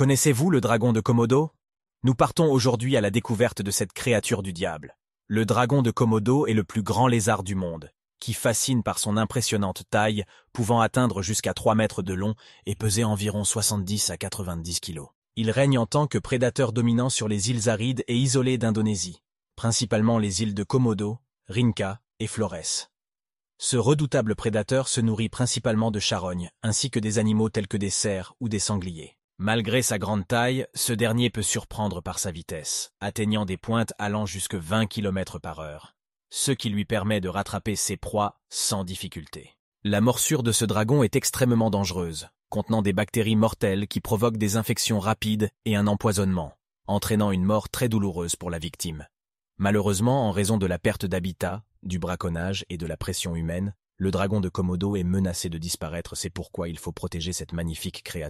Connaissez-vous le dragon de Komodo Nous partons aujourd'hui à la découverte de cette créature du diable. Le dragon de Komodo est le plus grand lézard du monde, qui fascine par son impressionnante taille, pouvant atteindre jusqu'à 3 mètres de long et peser environ 70 à 90 kilos. Il règne en tant que prédateur dominant sur les îles arides et isolées d'Indonésie, principalement les îles de Komodo, Rinca et Flores. Ce redoutable prédateur se nourrit principalement de charognes, ainsi que des animaux tels que des cerfs ou des sangliers. Malgré sa grande taille, ce dernier peut surprendre par sa vitesse, atteignant des pointes allant jusque 20 km par heure, ce qui lui permet de rattraper ses proies sans difficulté. La morsure de ce dragon est extrêmement dangereuse, contenant des bactéries mortelles qui provoquent des infections rapides et un empoisonnement, entraînant une mort très douloureuse pour la victime. Malheureusement, en raison de la perte d'habitat, du braconnage et de la pression humaine, le dragon de Komodo est menacé de disparaître, c'est pourquoi il faut protéger cette magnifique créature.